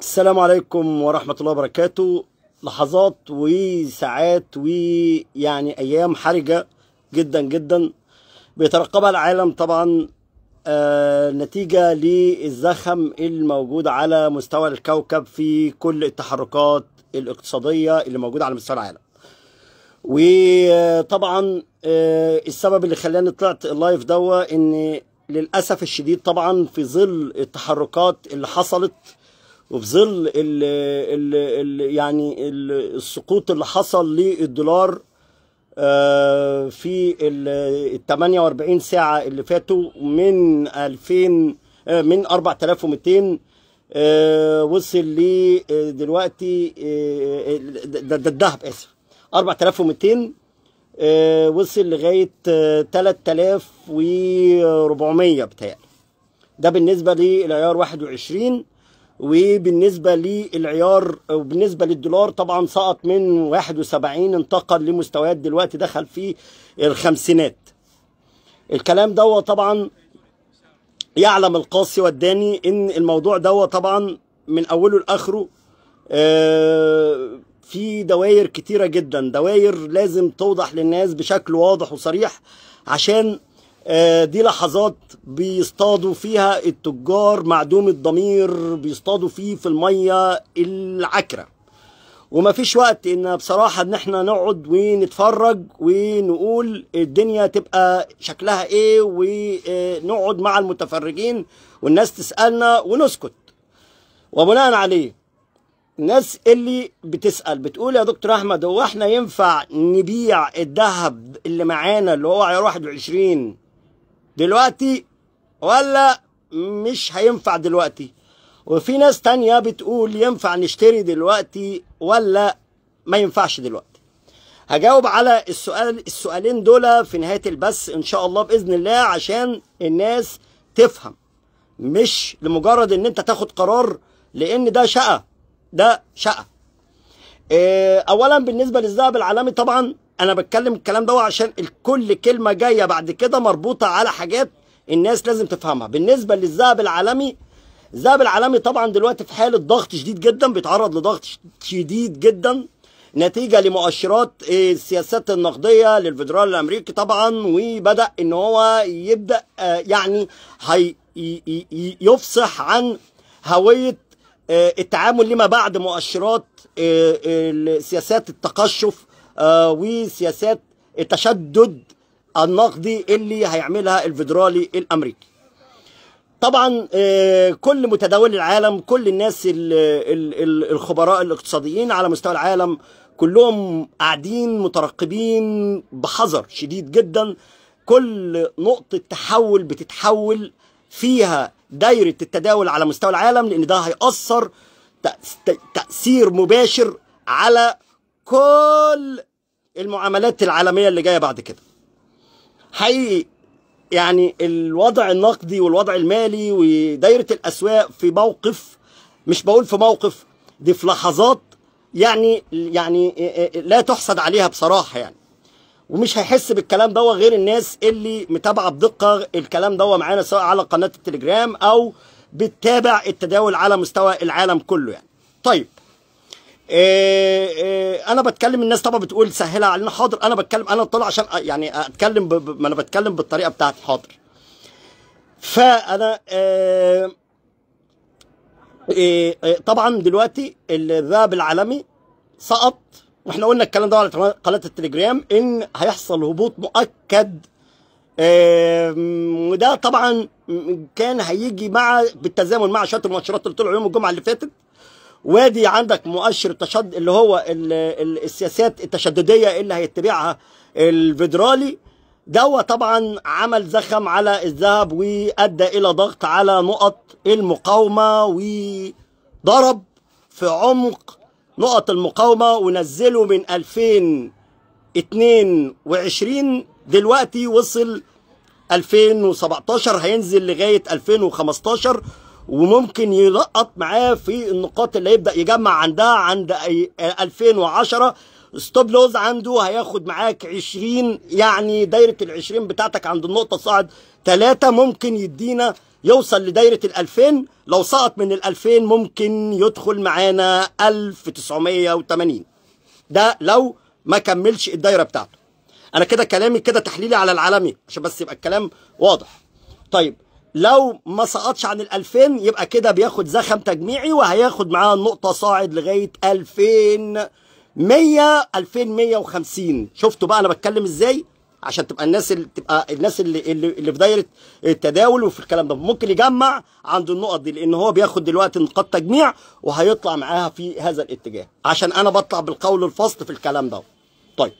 السلام عليكم ورحمة الله وبركاته لحظات وساعات ويعني أيام حرجة جدا جدا بيترقبها العالم طبعا آه نتيجة للزخم الموجود على مستوى الكوكب في كل التحركات الاقتصادية اللي موجودة على مستوى العالم وطبعا آه السبب اللي خلاني طلعت اللايف دوا ان للأسف الشديد طبعا في ظل التحركات اللي حصلت وفي ظل ال ال ال يعني السقوط اللي حصل للدولار آه، في ال 48 ساعة اللي فاتوا من 2000 آه، من 4200 آه، وصل ل دلوقتي ده الذهب اسف 4200 وصل لغاية 3400 بتاعي ده بالنسبة للعيار 21 وبالنسبه للعيار وبالنسبه للدولار طبعا سقط من 71 انتقل لمستويات دلوقتي دخل في الخمسينات الكلام دوت طبعا يعلم القاصي والداني ان الموضوع دوت طبعا من اوله لاخره آه، في دواير كتيره جدا دواير لازم توضح للناس بشكل واضح وصريح عشان آه، دي لحظات بيصطادوا فيها التجار معدوم الضمير بيصطادوا فيه في الميه العكره ومفيش وقت ان بصراحه ان احنا نقعد ونتفرج ونقول الدنيا تبقى شكلها ايه ونقعد مع المتفرجين والناس تسالنا ونسكت وبناء عليه الناس اللي بتسال بتقول يا دكتور احمد هو احنا ينفع نبيع الذهب اللي معانا اللي هو عيار 21 دلوقتي ولا مش هينفع دلوقتي وفي ناس تانية بتقول ينفع نشتري دلوقتي ولا ما ينفعش دلوقتي هجاوب على السؤال السؤالين دول في نهاية البث إن شاء الله بإذن الله عشان الناس تفهم مش لمجرد إن أنت تاخد قرار لأن ده شقة ده شقة آه، أولا بالنسبة للذهب العالمي طبعا انا بتكلم الكلام ده عشان كل كلمه جايه بعد كده مربوطه على حاجات الناس لازم تفهمها بالنسبه للذهب العالمي الذهب العالمي طبعا دلوقتي في حاله ضغط شديد جدا بيتعرض لضغط شديد جدا نتيجه لمؤشرات آه، السياسات النقديه للفدرال الامريكي طبعا وبدا ان هو يبدا آه، يعني يفصح عن هويه آه، التعامل لما بعد مؤشرات سياسات التقشف آه، وسياسات التشدد النقدي اللي هيعملها الفيدرالي الامريكي طبعا آه، كل متداول العالم كل الناس الخبراء الاقتصاديين على مستوى العالم كلهم قاعدين مترقبين بحذر شديد جدا كل نقطة تحول بتتحول فيها دايرة التداول على مستوى العالم لأن ده هيأثر تأثير مباشر على كل المعاملات العالميه اللي جايه بعد كده حقيقي يعني الوضع النقدي والوضع المالي ودايره الاسواق في موقف مش بقول في موقف دي في لحظات يعني يعني لا تحسد عليها بصراحه يعني ومش هيحس بالكلام ده غير الناس اللي متابعه بدقه الكلام ده معانا سواء على قناه التليجرام او بتتابع التداول على مستوى العالم كله يعني طيب إيه، إيه، انا بتكلم الناس طبعا بتقول سهلها علينا حاضر انا بتكلم انا طلع عشان يعني اتكلم ب... ما انا بتكلم بالطريقه بتاعتي حاضر فانا آه إيه طبعا دلوقتي الذهب العالمي سقط واحنا قلنا الكلام ده على قناه التليجرام ان هيحصل هبوط مؤكد إيه وده طبعا كان هيجي مع بالتزامن مع شويه المؤشرات اللي طلعوا يوم الجمعه اللي فاتت وادي عندك مؤشر التشدد اللي هو السياسات التشدديه اللي هيتبعها الفيدرالي دوت طبعا عمل زخم على الذهب وادى الى ضغط على نقط المقاومه وضرب في عمق نقط المقاومه ونزله من 2022 دلوقتي وصل 2017 هينزل لغايه 2015 وممكن يلقط معاه في النقاط اللي هيبدا يجمع عندها عند 2010 ستوب لوز عنده هياخد معاك 20 يعني دايره ال 20 بتاعتك عند النقطه صاعد 3 ممكن يدينا يوصل لدايره ال 2000 لو سقط من ال 2000 ممكن يدخل معانا 1980 ده لو ما كملش الدايره بتاعته انا كده كلامي كده تحليلي على العالمي عشان بس يبقى الكلام واضح طيب لو ما سقطش عن ال 2000 يبقى كده بياخد زخم تجميعي وهياخد معاه النقطه صاعد لغايه 2100 2150 شفتوا بقى انا بتكلم ازاي عشان تبقى الناس اللي تبقى الناس اللي اللي في دايره التداول وفي الكلام ده ممكن يجمع عند النقط دي لان هو بياخد دلوقتي نقاط تجميع وهيطلع معاها في هذا الاتجاه عشان انا بطلع بالقول الفصل في الكلام ده طيب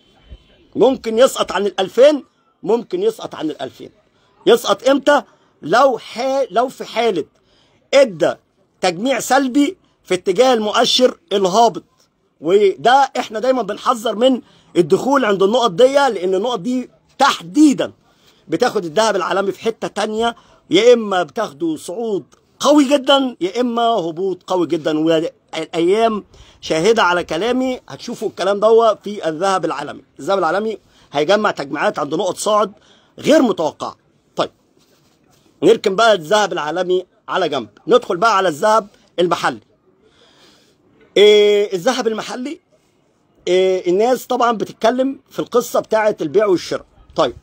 ممكن يسقط عن ال 2000 ممكن يسقط عن ال 2000 يسقط امتى لو حال لو في حاله ادى تجميع سلبي في اتجاه المؤشر الهابط وده احنا دايما بنحذر من الدخول عند النقط دي لان النقط دي تحديدا بتاخد الذهب العالمي في حته تانية يا اما بتاخده صعود قوي جدا يا اما هبوط قوي جدا والايام شاهده على كلامي هتشوفوا الكلام ده في الذهب العالمي الذهب العالمي هيجمع تجميعات عند نقط صاعد غير متوقعه نركن بقى الذهب العالمي على جنب ندخل بقى على الذهب المحلي إيه الذهب المحلي إيه الناس طبعا بتتكلم في القصه بتاعه البيع والشراء طيب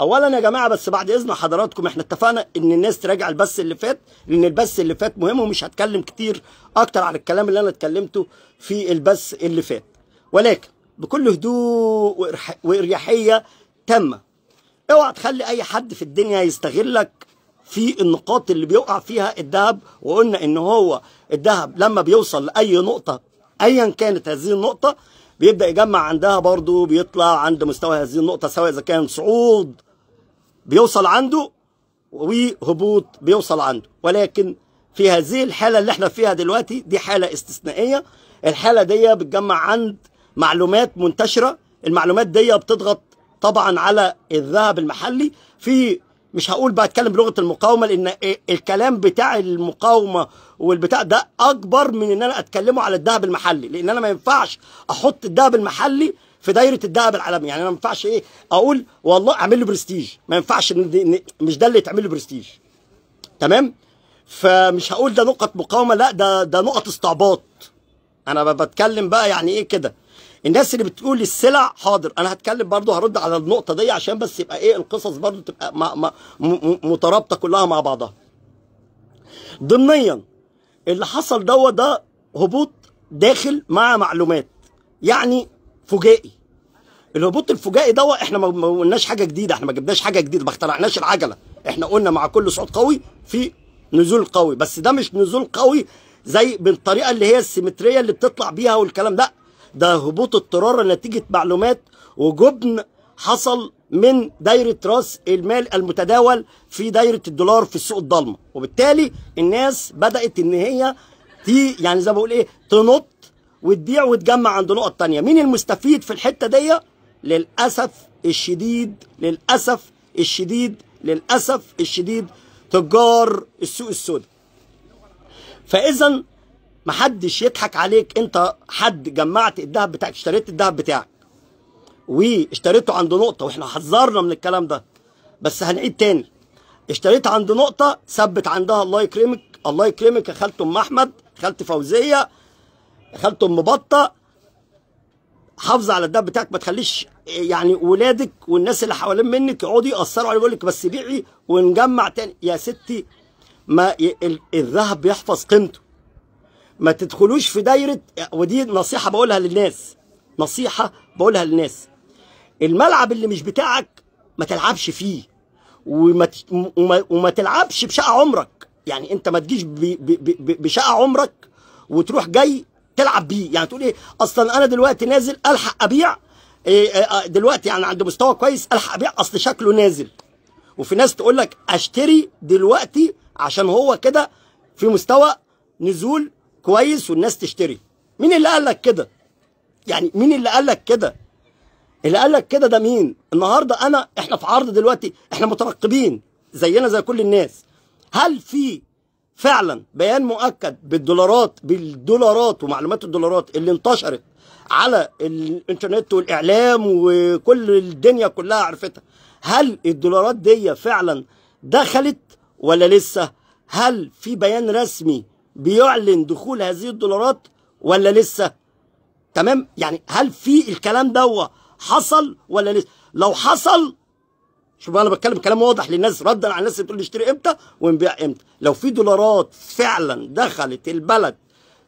اولا يا جماعه بس بعد اذن حضراتكم احنا اتفقنا ان الناس تراجع البث اللي فات لان البث اللي فات مهم ومش هتكلم كتير اكتر عن الكلام اللي انا اتكلمته في البث اللي فات ولكن بكل هدوء واريحيه تامه اوعى تخلي اي حد في الدنيا يستغلك في النقاط اللي بيقع فيها الذهب وقلنا ان هو الذهب لما بيوصل لاي نقطه ايا كانت هذه النقطه بيبدا يجمع عندها برضه بيطلع عند مستوى هذه النقطه سواء اذا كان صعود بيوصل عنده وهبوط بيوصل عنده ولكن في هذه الحاله اللي احنا فيها دلوقتي دي حاله استثنائيه الحاله دي بتجمع عند معلومات منتشره المعلومات دي بتضغط طبعا على الذهب المحلي في مش هقول بقى اتكلم بلغه المقاومه لان إيه، الكلام بتاع المقاومه والبتاع ده اكبر من ان انا اتكلمه على الذهب المحلي لان انا ما ينفعش احط الذهب المحلي في دايره الذهب العالمي يعني انا ما ينفعش ايه اقول والله اعمل له برستيج ما ينفعش مش ده اللي يتعمل له برستيج تمام فمش هقول ده نقط مقاومه لا ده ده نقط استعباط انا بتكلم بقى يعني ايه كده الناس اللي بتقول السلع حاضر انا هتكلم برضو هرد على النقطه دي عشان بس يبقى ايه القصص برضو تبقى مترابطه كلها مع بعضها ضمنيا اللي حصل دوت ده هبوط داخل مع معلومات يعني فجائي الهبوط الفجائي دوت احنا ما قلناش حاجه جديده احنا ما جبناش حاجه جديده ما اخترعناش العجله احنا قلنا مع كل صعود قوي في نزول قوي بس ده مش نزول قوي زي بالطريقه اللي هي السيمتريه اللي بتطلع بيها والكلام ده ده هبوط اضطرارا نتيجة معلومات وجبن حصل من دايرة راس المال المتداول في دايرة الدولار في السوق الضلمة وبالتالي الناس بدأت ان هي تي يعني زي ما بقول ايه تنط وتبيع وتجمع عند نقط تانية مين المستفيد في الحتة دي للأسف الشديد للأسف الشديد للأسف الشديد تجار السوق السوداء فإذا محدش يضحك عليك انت حد جمعت الذهب بتاعك اشتريت الذهب بتاعك واشتريته عند نقطه واحنا حذرنا من الكلام ده بس هنعيد تاني اشتريت عند نقطه ثبت عندها الله يكرمك الله يكرمك يا خالته ام احمد خالتي فوزيه خالته ام بطه حافظ على الدهب بتاعك ما تخليش يعني ولادك والناس اللي حوالين منك يقعدوا ياثروا عليه يقول لك بس بيعي ونجمع تاني يا ستي ما الذهب بيحفظ قيمته ما تدخلوش في دايره ودي نصيحه بقولها للناس نصيحه بقولها للناس الملعب اللي مش بتاعك ما تلعبش فيه وما وما, وما تلعبش بشقى عمرك يعني انت ما تجيش بشقى عمرك وتروح جاي تلعب بيه يعني تقول ايه اصلا انا دلوقتي نازل الحق ابيع إيه، إيه، آه، دلوقتي يعني عند مستوى كويس الحق ابيع اصل شكله نازل وفي ناس تقول لك اشتري دلوقتي عشان هو كده في مستوى نزول كويس والناس تشتري مين اللي قال لك كده يعني مين اللي قال لك كده اللي قال لك كده ده مين النهارده انا احنا في عرض دلوقتي احنا مترقبين زينا زي كل الناس هل في فعلا بيان مؤكد بالدولارات بالدولارات ومعلومات الدولارات اللي انتشرت على الانترنت والاعلام وكل الدنيا كلها عرفتها هل الدولارات دي فعلا دخلت ولا لسه هل في بيان رسمي بيعلن دخول هذه الدولارات ولا لسه تمام يعني هل في الكلام ده حصل ولا لسه لو حصل شوف انا بتكلم كلام واضح للناس ردا على الناس بتقول لي اشتري امتى ونبيع امتى لو في دولارات فعلا دخلت البلد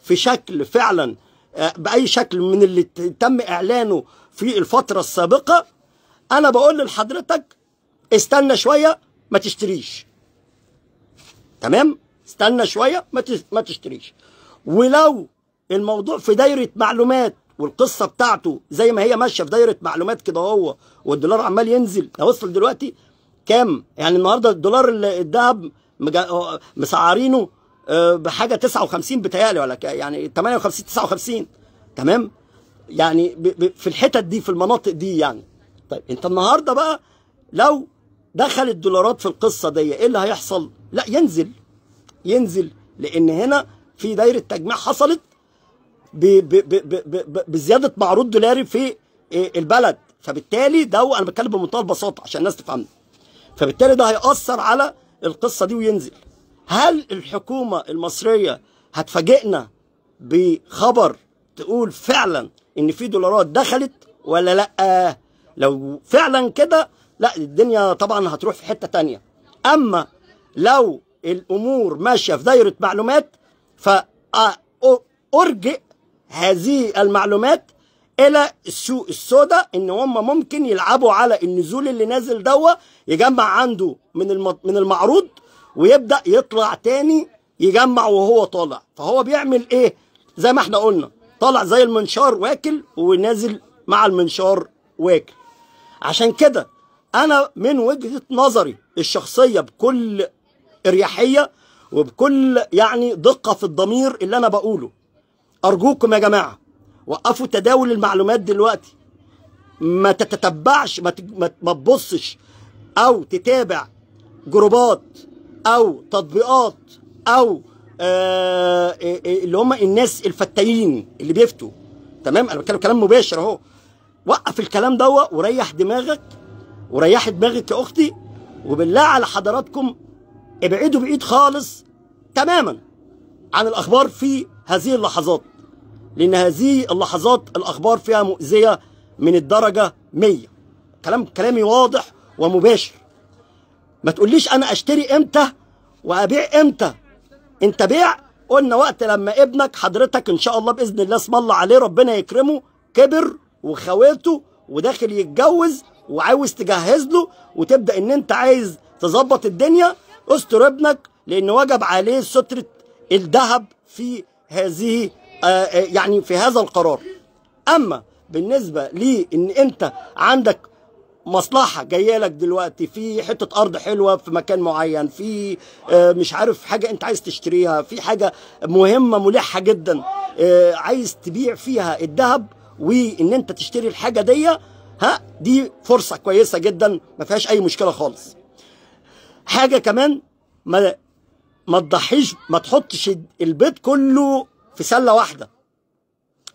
في شكل فعلا آه، باي شكل من اللي تم اعلانه في الفتره السابقه انا بقول لحضرتك استنى شويه ما تشتريش تمام استنى شويه ما تشتريش ولو الموضوع في دايره معلومات والقصه بتاعته زي ما هي ماشيه في دايره معلومات كده هو والدولار عمال ينزل ده وصل دلوقتي كام يعني النهارده الدولار الذهب مسعرينه آه، بحاجه 59 بتهيألي ولا يعني 58 59 تمام يعني في الحتت دي في المناطق دي يعني طيب انت النهارده بقى لو دخل الدولارات في القصه دي ايه اللي هيحصل لا ينزل ينزل لان هنا في دايره تجميع حصلت بزياده معروض دولاري في إيه، البلد فبالتالي ده انا بتكلم بمنتهى البساطه عشان الناس تفهمني فبالتالي ده هياثر على القصه دي وينزل هل الحكومه المصريه هتفاجئنا بخبر تقول فعلا ان في دولارات دخلت ولا لا لو فعلا كده لا الدنيا طبعا هتروح في حته تانية اما لو الامور ماشيه في دايره معلومات فارجئ هذه المعلومات الى السوق السوداء ان هم ممكن يلعبوا على النزول اللي نازل دوا يجمع عنده من من المعروض ويبدا يطلع تاني يجمع وهو طالع فهو بيعمل ايه زي ما احنا قلنا طالع زي المنشار واكل ونازل مع المنشار واكل عشان كده انا من وجهه نظري الشخصيه بكل اريحيه وبكل يعني دقه في الضمير اللي انا بقوله ارجوكم يا جماعه وقفوا تداول المعلومات دلوقتي ما تتتبعش ما ما تبصش او تتابع جروبات او تطبيقات او آه, آه، اللي هم الناس الفتايين اللي بيفتوا تمام انا بتكلم كلام مباشر اهو وقف الكلام دوت وريح دماغك وريحي دماغك يا اختي وبالله على حضراتكم ابعدوا بعيد خالص تماما عن الاخبار في هذه اللحظات لان هذه اللحظات الاخبار فيها مؤذيه من الدرجه 100 كلام كلامي واضح ومباشر ما تقوليش انا اشتري امتى وابيع امتى انت بيع قلنا وقت لما ابنك حضرتك ان شاء الله باذن الله اسم الله عليه ربنا يكرمه كبر وخواته وداخل يتجوز وعاوز تجهز له وتبدا ان انت عايز تظبط الدنيا استر ابنك لأن وجب عليه سترة الذهب في هذه آه، آه، يعني في هذا القرار أما بالنسبة لي إن أنت عندك مصلحه جايه لك دلوقتي في حته ارض حلوه في مكان معين في آه، مش عارف حاجه انت عايز تشتريها في حاجه مهمه ملحه جدا عايز تبيع فيها الذهب وان انت تشتري الحاجه دي ها دي فرصه كويسه جدا ما فيهاش اي مشكله خالص حاجه كمان ما ما تضحيش ما تحطش البيض كله في سله واحده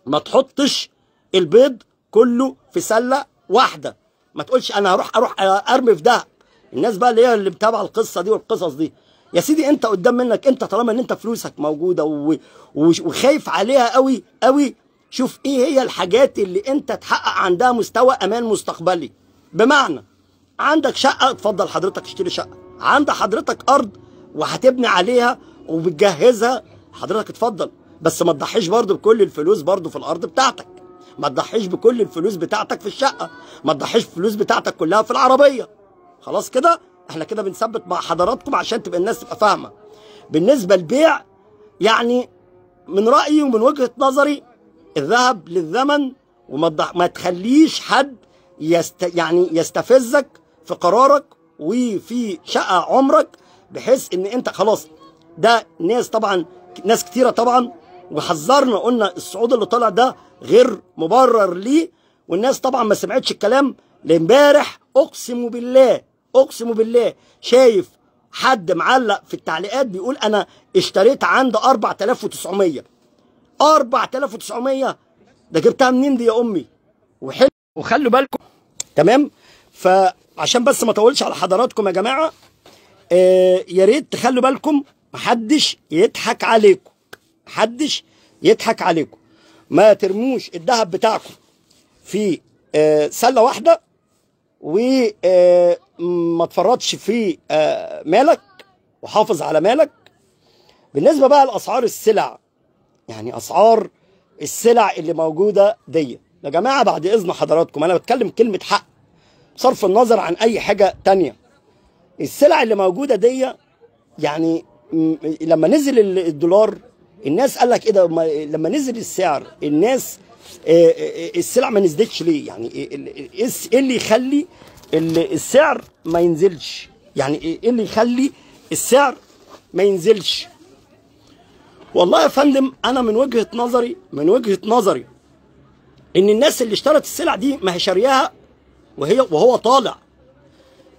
ما تحطش البيض كله في سله واحده ما تقولش انا هروح اروح ارمي في ده الناس بقى اللي هي اللي متابعه القصه دي والقصص دي يا سيدي انت قدام منك انت طالما ان انت فلوسك موجوده و... وخايف عليها قوي قوي شوف ايه هي الحاجات اللي انت تحقق عندها مستوى امان مستقبلي بمعنى عندك شقه اتفضل حضرتك اشتري شقه عند حضرتك ارض وهتبني عليها وبتجهزها حضرتك اتفضل بس ما تضحيش برضه بكل الفلوس برضه في الارض بتاعتك ما تضحيش بكل الفلوس بتاعتك في الشقه ما تضحيش الفلوس بتاعتك كلها في العربيه خلاص كده احنا كده بنثبت مع حضراتكم عشان تبقى الناس تبقى فاهمه بالنسبه للبيع يعني من رايي ومن وجهه نظري الذهب للزمن وما ما تخليش حد يست يعني يستفزك في قرارك وفي شقه عمرك بحيث ان انت خلاص ده ناس طبعا ناس كثيره طبعا وحذرنا قلنا الصعود اللي طالع ده غير مبرر ليه والناس طبعا ما سمعتش الكلام لامبارح اقسم بالله اقسم بالله شايف حد معلق في التعليقات بيقول انا اشتريت عند 4900 4900 ده جبتها منين دي يا امي وحلو وخلوا بالكم تمام ف عشان بس ما اطولش على حضراتكم يا جماعه آه يا ريت تخلوا بالكم محدش يضحك عليكم محدش يضحك عليكم ما ترموش الذهب بتاعكم في آه سله واحده وما آه، تفرطش في آه مالك وحافظ على مالك بالنسبه بقى لاسعار السلع يعني اسعار السلع اللي موجوده دي يا جماعه بعد اذن حضراتكم انا بتكلم كلمه حق بصرف النظر عن اي حاجه تانية السلع اللي موجوده دي يعني لما نزل الدولار الناس قال لك ايه ده لما نزل السعر الناس آه، آه، آه، السلع ما نزلتش ليه يعني ايه, إيه-, إيه-, إيه- اللي يخلي السعر ما ينزلش يعني ايه اللي يخلي السعر ما ينزلش والله يا فندم انا من وجهه نظري من وجهه نظري ان الناس اللي اشترت السلع دي ما هي شارياها وهي وهو طالع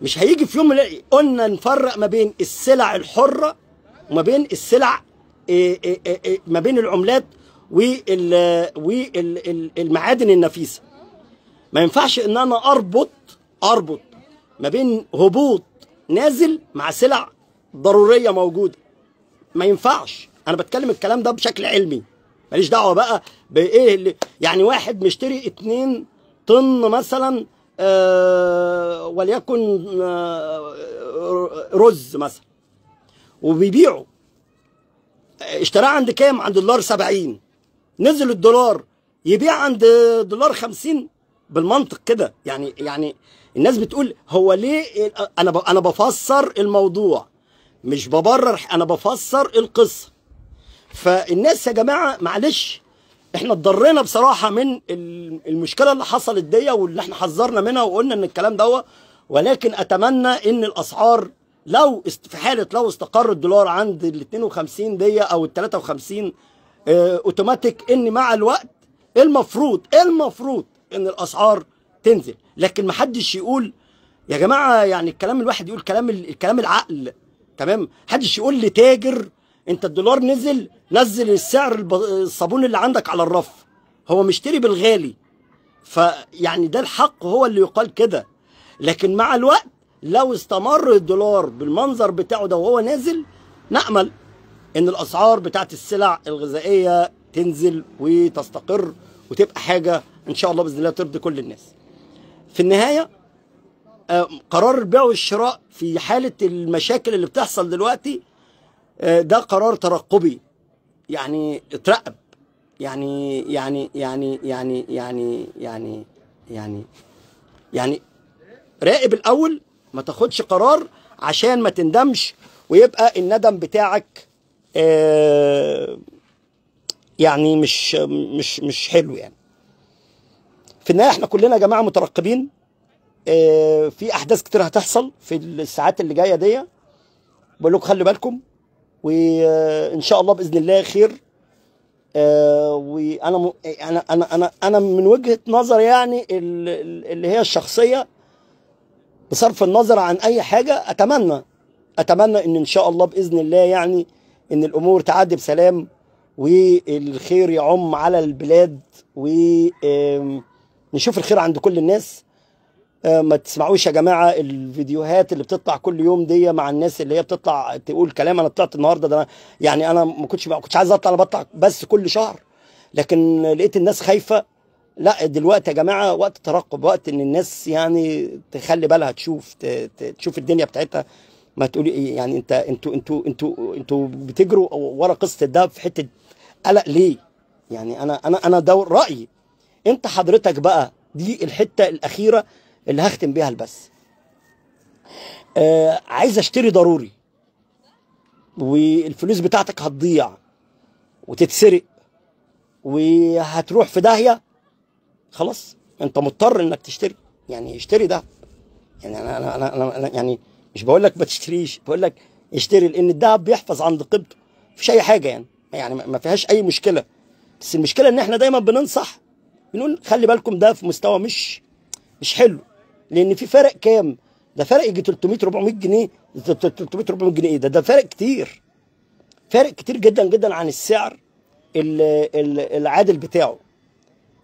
مش هيجي في يوم قلنا نفرق ما بين السلع الحره وما بين السلع إيه إيه إيه, إيه- ما بين العملات والمعادن النفيسه ما ينفعش ان انا اربط اربط ما بين هبوط نازل مع سلع ضروريه موجوده ما ينفعش انا بتكلم الكلام ده بشكل علمي ماليش دعوه بقى بايه اللي يعني واحد مشتري اتنين طن مثلا آه، وليكن آه، رز مثلا وبيبيعه اشتراه عند كام عند دولار 70 نزل الدولار يبيع عند دولار 50 بالمنطق كده يعني يعني الناس بتقول هو ليه انا انا بفسر الموضوع مش ببرر انا بفسر القصه فالناس يا جماعه معلش احنا اتضرينا بصراحه من المشكله اللي حصلت دي واللي احنا حذرنا منها وقلنا ان الكلام دوت ولكن اتمنى ان الاسعار لو في حاله لو استقر الدولار عند ال 52 دي او ال 53 اه اوتوماتيك ان مع الوقت المفروض المفروض ان الاسعار تنزل لكن ما حدش يقول يا جماعه يعني الكلام الواحد يقول كلام الكلام العقل تمام حدش يقول لتاجر انت الدولار نزل نزل السعر الصابون اللي عندك على الرف هو مشتري بالغالي فيعني ده الحق هو اللي يقال كده لكن مع الوقت لو استمر الدولار بالمنظر بتاعه ده وهو نازل نأمل ان الاسعار بتاعت السلع الغذائيه تنزل وتستقر وتبقى حاجه ان شاء الله باذن الله ترضي كل الناس. في النهايه آه، قرار البيع والشراء في حاله المشاكل اللي بتحصل دلوقتي آه، ده قرار ترقبي يعني اترقب يعني يعني يعني يعني يعني يعني يعني يعني راقب الاول ما تاخدش قرار عشان ما تندمش ويبقى الندم بتاعك آه، يعني مش مش مش حلو يعني في النهايه احنا كلنا يا جماعه مترقبين آه، في احداث كتير هتحصل في الساعات اللي جايه دي بقول لكم خلي بالكم وان شاء الله باذن الله خير آه، وانا انا انا انا انا من وجهه نظر يعني اللي هي الشخصيه بصرف النظر عن اي حاجه اتمنى اتمنى ان ان شاء الله باذن الله يعني ان الامور تعدي بسلام والخير يعم على البلاد ونشوف الخير عند كل الناس آه، ما تسمعوش يا جماعه الفيديوهات اللي بتطلع كل يوم دي مع الناس اللي هي بتطلع تقول كلام انا طلعت النهارده ده يعني انا ما كنتش ما كنتش عايز اطلع انا بطلع بس كل شهر لكن لقيت الناس خايفه لا دلوقتي يا جماعه وقت ترقب وقت ان الناس يعني تخلي بالها تشوف تشوف الدنيا بتاعتها ما تقولي إيه، يعني انت انتوا انتوا انتوا انتوا بتجروا ورا قصه الدهب في حته قلق ليه؟ يعني انا انا انا ده رايي انت حضرتك بقى دي الحته الاخيره اللي هختم بيها البث آه عايز اشتري ضروري والفلوس بتاعتك هتضيع وتتسرق وهتروح في داهيه خلاص انت مضطر انك تشتري يعني اشتري ده يعني انا انا انا, أنا يعني مش بقول لك ما تشتريش بقول لك اشتري لان الذهب بيحفظ عند قبضه مفيش اي حاجه يعني يعني ما فيهاش اي مشكله بس المشكله ان احنا دايما بننصح بنقول خلي بالكم ده في مستوى مش مش حلو لان في فرق كام ده فرق يجي 300 400 جنيه 300 400 جنيه ايه ده ده فرق كتير فرق كتير جدا جدا عن السعر العادل بتاعه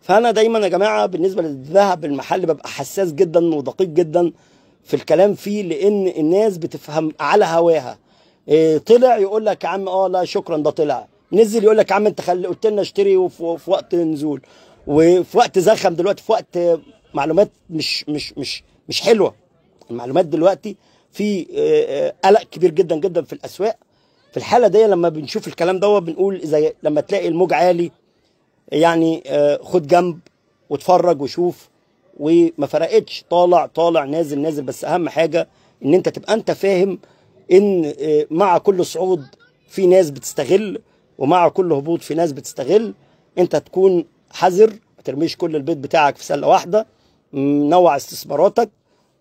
فانا دايما يا جماعه بالنسبه للذهب المحلي ببقى حساس جدا ودقيق جدا في الكلام فيه لان الناس بتفهم على هواها إيه، طلع يقول لك يا عم اه لا شكرا ده طلع نزل يقول لك يا عم انت خل... قلت لنا اشتري وفي وف وقت نزول وفي وقت زخم دلوقتي في وقت معلومات مش مش مش مش حلوه المعلومات دلوقتي في آه، آه، قلق كبير جدا جدا في الاسواق في الحاله دي لما بنشوف الكلام دوت بنقول زي لما تلاقي الموج عالي يعني آه، خد جنب واتفرج وشوف وما فرقتش طالع طالع نازل نازل بس اهم حاجه ان انت تبقى انت فاهم ان مع كل صعود في ناس بتستغل ومع كل هبوط في ناس بتستغل انت تكون حذر ما ترميش كل البيت بتاعك في سله واحده نوع استثماراتك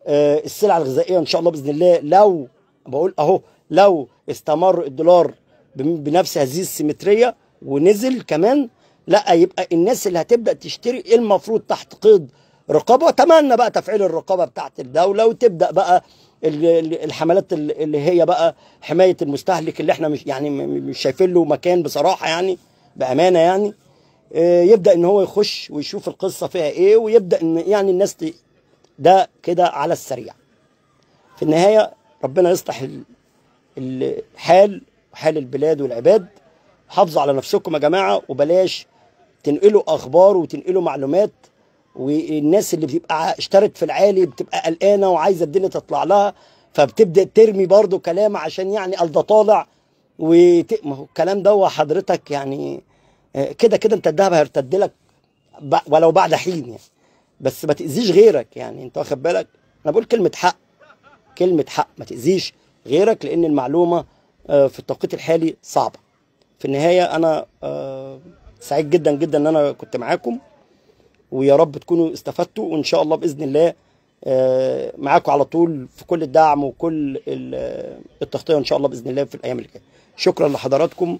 آه، السلع الغذائيه ان شاء الله باذن الله لو بقول اهو لو استمر الدولار بنفس هذه السيمتريه ونزل كمان لا يبقى الناس اللي هتبدا تشتري إيه المفروض تحت قيد رقابه اتمنى بقى تفعيل الرقابه بتاعت الدوله وتبدا بقى الحملات اللي هي بقى حمايه المستهلك اللي احنا مش يعني مش شايفين له مكان بصراحه يعني بامانه يعني آه، يبدا ان هو يخش ويشوف القصه فيها ايه ويبدا ان يعني الناس ده كده على السريع في النهايه ربنا يصلح الحال وحال البلاد والعباد حافظوا على نفسكم يا جماعه وبلاش تنقلوا اخبار وتنقلوا معلومات والناس اللي بتبقى اشترت في العالي بتبقى قلقانه وعايزه الدنيا تطلع لها فبتبدا ترمي برضو كلام عشان يعني ده طالع وما هو الكلام ده حضرتك يعني آه، كده كده انت الدهب هيرتد لك ولو بعد حين يعني بس ما تاذيش غيرك يعني انت واخد بالك انا بقول كلمه حق كلمه حق ما تاذيش غيرك لان المعلومه آه، في التوقيت الحالي صعبه في النهايه انا آه، سعيد جدا جدا ان انا كنت معاكم ويا رب تكونوا استفدتوا وان شاء الله باذن الله معاكم على طول في كل الدعم وكل التغطيه ان شاء الله باذن الله في الايام اللي جايه شكرا لحضراتكم